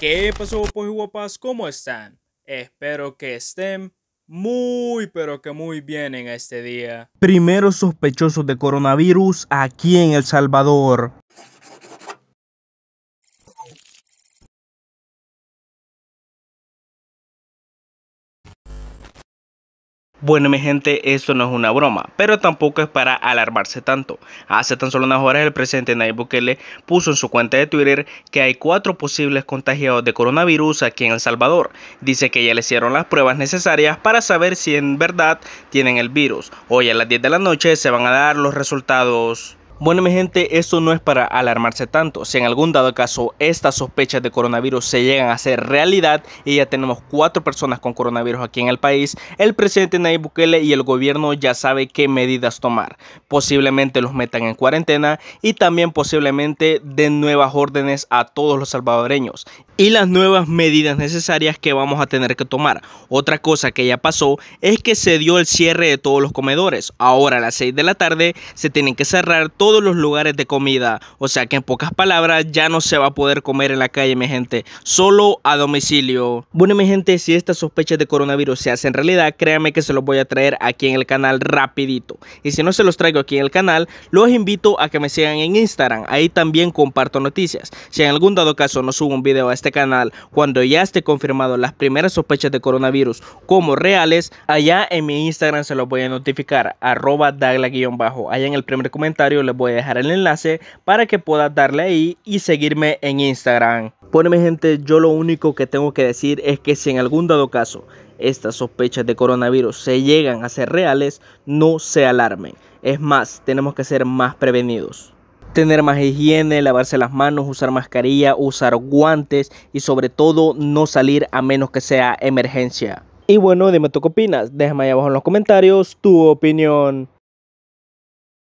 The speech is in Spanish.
¿Qué pasó, y pues, guapas? ¿Cómo están? Espero que estén muy, pero que muy bien en este día. Primero sospechosos de coronavirus aquí en El Salvador. Bueno mi gente, esto no es una broma, pero tampoco es para alarmarse tanto. Hace tan solo unas horas el presidente Nayib Bukele puso en su cuenta de Twitter que hay cuatro posibles contagiados de coronavirus aquí en El Salvador. Dice que ya le hicieron las pruebas necesarias para saber si en verdad tienen el virus. Hoy a las 10 de la noche se van a dar los resultados. Bueno, mi gente, esto no es para alarmarse tanto. Si en algún dado caso estas sospechas de coronavirus se llegan a ser realidad y ya tenemos cuatro personas con coronavirus aquí en el país, el presidente Nayib Bukele y el gobierno ya sabe qué medidas tomar. Posiblemente los metan en cuarentena y también posiblemente den nuevas órdenes a todos los salvadoreños y las nuevas medidas necesarias que vamos a tener que tomar. Otra cosa que ya pasó es que se dio el cierre de todos los comedores. Ahora a las 6 de la tarde se tienen que cerrar todos todos los lugares de comida. O sea que en pocas palabras ya no se va a poder comer en la calle, mi gente, solo a domicilio. Bueno, mi gente, si estas sospechas de coronavirus se hacen realidad, créanme que se los voy a traer aquí en el canal rapidito. Y si no se los traigo aquí en el canal, los invito a que me sigan en Instagram. Ahí también comparto noticias. Si en algún dado caso no subo un video a este canal cuando ya esté confirmado las primeras sospechas de coronavirus como reales, allá en mi Instagram se los voy a notificar, arroba dagla-bajo. Allá en el primer comentario les voy a dejar el enlace para que puedas darle ahí y seguirme en Instagram. Bueno mi gente, yo lo único que tengo que decir es que si en algún dado caso estas sospechas de coronavirus se llegan a ser reales, no se alarmen. Es más, tenemos que ser más prevenidos tener más higiene, lavarse las manos, usar mascarilla, usar guantes y sobre todo no salir a menos que sea emergencia. Y bueno, dime tú qué opinas, déjame ahí abajo en los comentarios tu opinión.